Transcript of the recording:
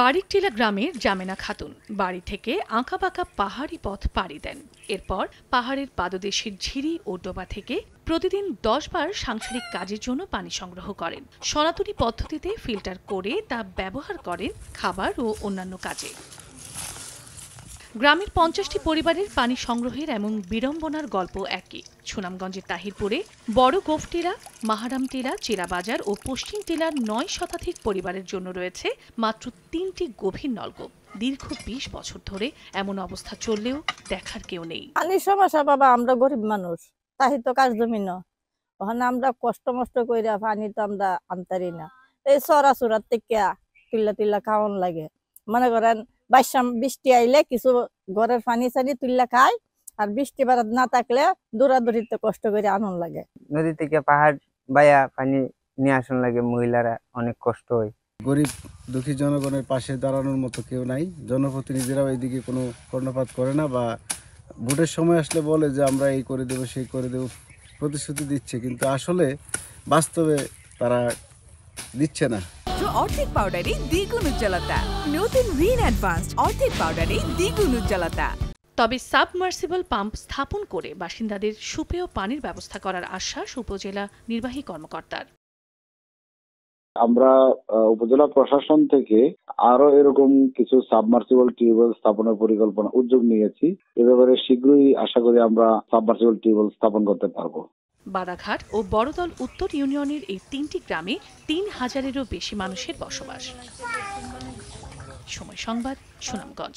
বাড়িটিলা গ্রামের জামেনা খাতুন বাড়ি থেকে আঁকাবাঁকা পাহাড়ি পথ পাড়ি দেন এরপর পাহাড়ের পাদদেশের ঝিরি ও ডোবা থেকে প্রতিদিন দশবার সাংসারিক কাজের জন্য পানি সংগ্রহ করেন সনাতনী পদ্ধতিতে ফিল্টার করে তা ব্যবহার করেন খাবার ও অন্যান্য কাজে গ্রামের পঞ্চাশটি পরিবারের পানি সংগ্রহের এমন বিড়ম্বনার গল্প একই সুনামগঞ্জের তাহিরপুরে বড় গোফটিলা মাহারামটিরা চিরাবাজার ও পশ্চিম টিলার নয় শতাধিক পরিবারের জন্য রয়েছে মাত্র তিনটি গভীর নলকূপ দীর্ঘ বিশ বছর ধরে এমন অবস্থা চললেও দেখার কেউ নেই পানি সমস্যা বাবা আমরা গরিব মানুষ তাহি তো কাজ জমি না ওখানে আমরা কষ্ট মষ্ট কইরা পানি তো আমরা আনতারি না এই সরাসুরার থেকে টিল্লা টিল্লা খাওয়ান লাগে মনে করেন বাইশাম বৃষ্টি আইলে কিছু ঘরের পানি সানি তুললে খায় আর বৃষ্টি বারাত না থাকলে দৌড়াদৌড়িতে কষ্ট করে আনন্দ লাগে নদী থেকে পাহাড় বায়া পানি নিয়ে আসন লাগে মহিলারা অনেক কষ্ট হয় গরিব দুঃখী জনগণের পাশে দাঁড়ানোর মতো কেউ নাই জনপ্রতিনিধিরাও এইদিকে কোনো কর্ণপাত করে না বা ভোটের সময় আসলে বলে যে আমরা এই করে দেব সেই করে দেব প্রতিশ্রুতি দিচ্ছে কিন্তু আসলে বাস্তবে তারা দিচ্ছে না শুধুমাত্র অর্ধেক পাউডারে দ্বিগুণ উজ্জ্বলতা নতুন রিন অ্যাডভান্স দ্বিগুণ উজ্জ্বলতা তবে সাবমার্সিবল পাম্প স্থাপন করে বাসিন্দাদের সুপেয় পানির ব্যবস্থা করার আশ্বাস উপজেলা নির্বাহী কর্মকর্তার আমরা উপজেলা প্রশাসন থেকে আরো এরকম কিছু সাবমার্সিবল টিউবওয়েল স্থাপনের পরিকল্পনা উদ্যোগ নিয়েছি এ ব্যাপারে শীঘ্রই আশা করি আমরা সাবমার্সিবল টিউবওয়েল স্থাপন করতে পারবো বাদাঘাট ও বড়দল উত্তর ইউনিয়নের এই তিনটি গ্রামে তিন হাজারেরও বেশি মানুষের বসবাস সময় সংবাদ সুনামগঞ্জ